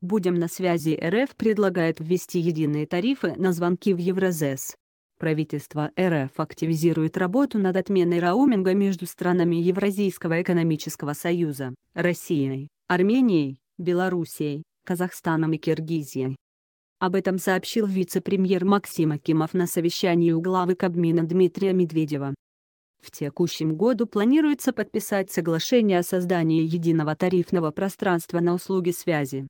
Будем на связи РФ предлагает ввести единые тарифы на звонки в Евразес. Правительство РФ активизирует работу над отменой рауминга между странами Евразийского экономического союза, Россией, Арменией, Белоруссией, Казахстаном и Киргизией. Об этом сообщил вице-премьер Максим Акимов на совещании у главы Кабмина Дмитрия Медведева. В текущем году планируется подписать соглашение о создании единого тарифного пространства на услуги связи.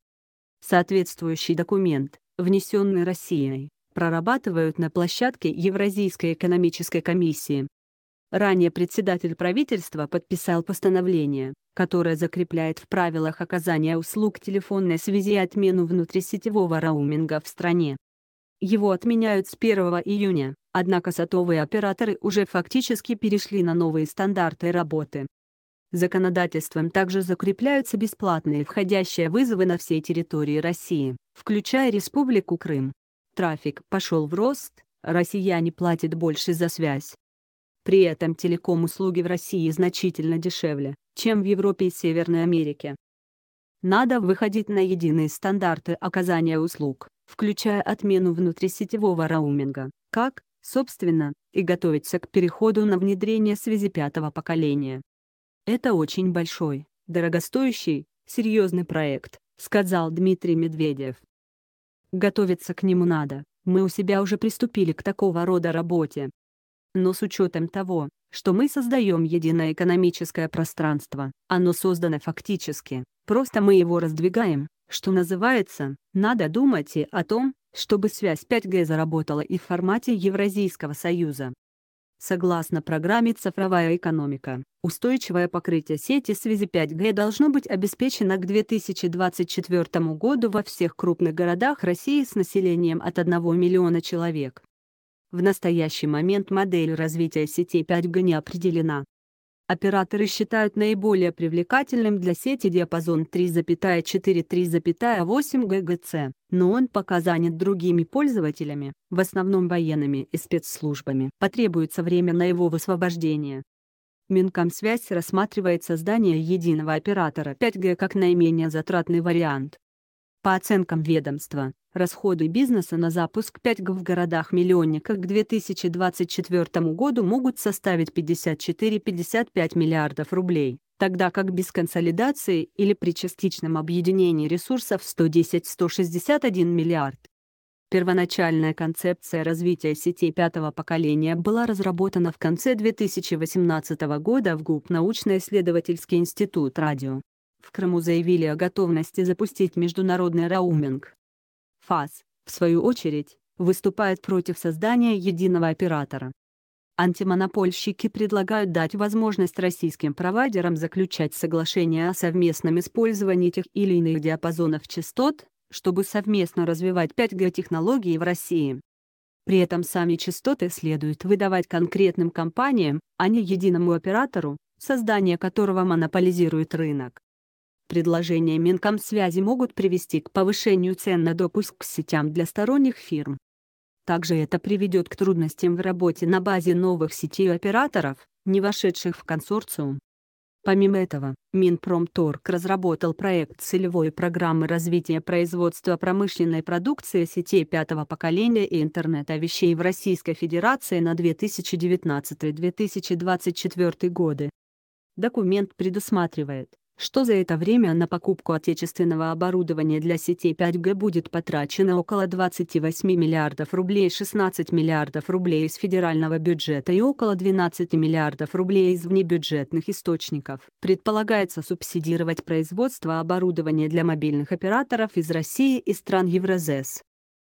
Соответствующий документ, внесенный Россией, прорабатывают на площадке Евразийской экономической комиссии. Ранее председатель правительства подписал постановление, которое закрепляет в правилах оказания услуг телефонной связи отмену внутрисетевого рауминга в стране. Его отменяют с 1 июня, однако сотовые операторы уже фактически перешли на новые стандарты работы. Законодательством также закрепляются бесплатные входящие вызовы на всей территории России, включая Республику Крым. Трафик пошел в рост, россияне платят больше за связь. При этом телеком-услуги в России значительно дешевле, чем в Европе и Северной Америке. Надо выходить на единые стандарты оказания услуг, включая отмену внутрисетевого рауминга, как, собственно, и готовиться к переходу на внедрение связи пятого поколения. Это очень большой, дорогостоящий, серьезный проект, сказал Дмитрий Медведев. Готовиться к нему надо, мы у себя уже приступили к такого рода работе. Но с учетом того, что мы создаем единое экономическое пространство, оно создано фактически, просто мы его раздвигаем, что называется, надо думать и о том, чтобы связь 5G заработала и в формате Евразийского союза. Согласно программе «Цифровая экономика», устойчивое покрытие сети связи 5G должно быть обеспечено к 2024 году во всех крупных городах России с населением от 1 миллиона человек. В настоящий момент модель развития сети 5G не определена, операторы считают наиболее привлекательным для сети диапазон 3,4-3,8 ГГц, но он пока занят другими пользователями, в основном военными и спецслужбами. Потребуется время на его высвобождение. Минкомсвязь рассматривает создание единого оператора 5G как наименее затратный вариант. По оценкам ведомства, Расходы бизнеса на запуск 5 g в городах-миллионниках к 2024 году могут составить 54-55 миллиардов рублей, тогда как без консолидации или при частичном объединении ресурсов 110-161 миллиард. Первоначальная концепция развития сетей пятого поколения была разработана в конце 2018 года в ГУП научно-исследовательский институт радио. В Крыму заявили о готовности запустить международный роуминг. FAS, в свою очередь, выступает против создания единого оператора. Антимонопольщики предлагают дать возможность российским провайдерам заключать соглашения о совместном использовании тех или иных диапазонов частот, чтобы совместно развивать 5G-технологии в России. При этом сами частоты следует выдавать конкретным компаниям, а не единому оператору, создание которого монополизирует рынок. Предложения Минкомсвязи могут привести к повышению цен на допуск к сетям для сторонних фирм. Также это приведет к трудностям в работе на базе новых сетей операторов, не вошедших в консорциум. Помимо этого, Минпромторг разработал проект целевой программы развития производства промышленной продукции сетей пятого поколения и интернета вещей в Российской Федерации на 2019-2024 годы. Документ предусматривает, что за это время на покупку отечественного оборудования для сетей 5G будет потрачено около 28 миллиардов рублей, 16 миллиардов рублей из федерального бюджета и около 12 миллиардов рублей из внебюджетных источников. Предполагается субсидировать производство оборудования для мобильных операторов из России и стран Евразес.